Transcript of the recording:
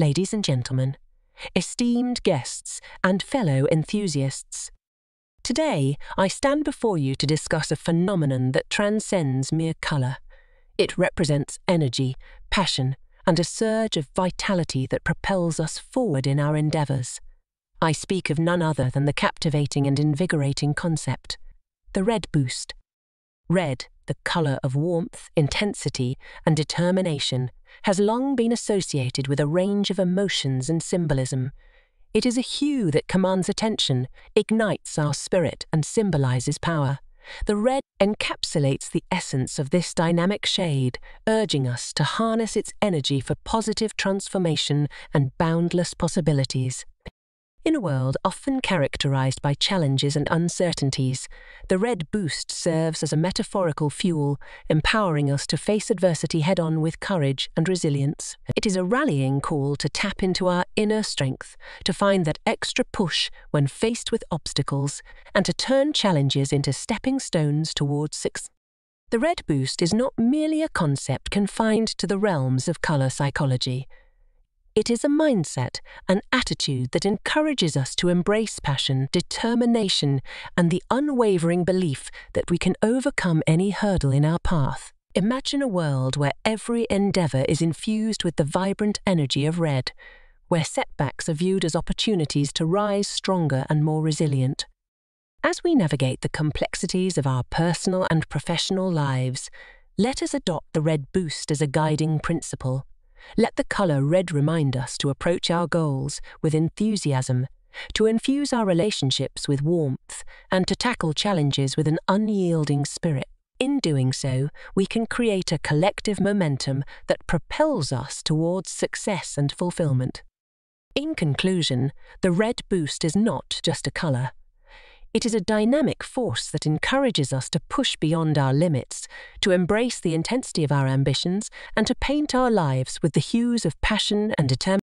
ladies and gentlemen, esteemed guests, and fellow enthusiasts. Today, I stand before you to discuss a phenomenon that transcends mere colour. It represents energy, passion, and a surge of vitality that propels us forward in our endeavours. I speak of none other than the captivating and invigorating concept, the red boost. Red, the colour of warmth, intensity, and determination, has long been associated with a range of emotions and symbolism. It is a hue that commands attention, ignites our spirit, and symbolizes power. The red encapsulates the essence of this dynamic shade, urging us to harness its energy for positive transformation and boundless possibilities. In a world often characterized by challenges and uncertainties, the red boost serves as a metaphorical fuel, empowering us to face adversity head on with courage and resilience. It is a rallying call to tap into our inner strength, to find that extra push when faced with obstacles, and to turn challenges into stepping stones towards success. The red boost is not merely a concept confined to the realms of color psychology. It is a mindset, an attitude that encourages us to embrace passion, determination, and the unwavering belief that we can overcome any hurdle in our path. Imagine a world where every endeavor is infused with the vibrant energy of red, where setbacks are viewed as opportunities to rise stronger and more resilient. As we navigate the complexities of our personal and professional lives, let us adopt the red boost as a guiding principle. Let the colour red remind us to approach our goals with enthusiasm, to infuse our relationships with warmth, and to tackle challenges with an unyielding spirit. In doing so, we can create a collective momentum that propels us towards success and fulfillment. In conclusion, the red boost is not just a colour, it is a dynamic force that encourages us to push beyond our limits, to embrace the intensity of our ambitions, and to paint our lives with the hues of passion and determination.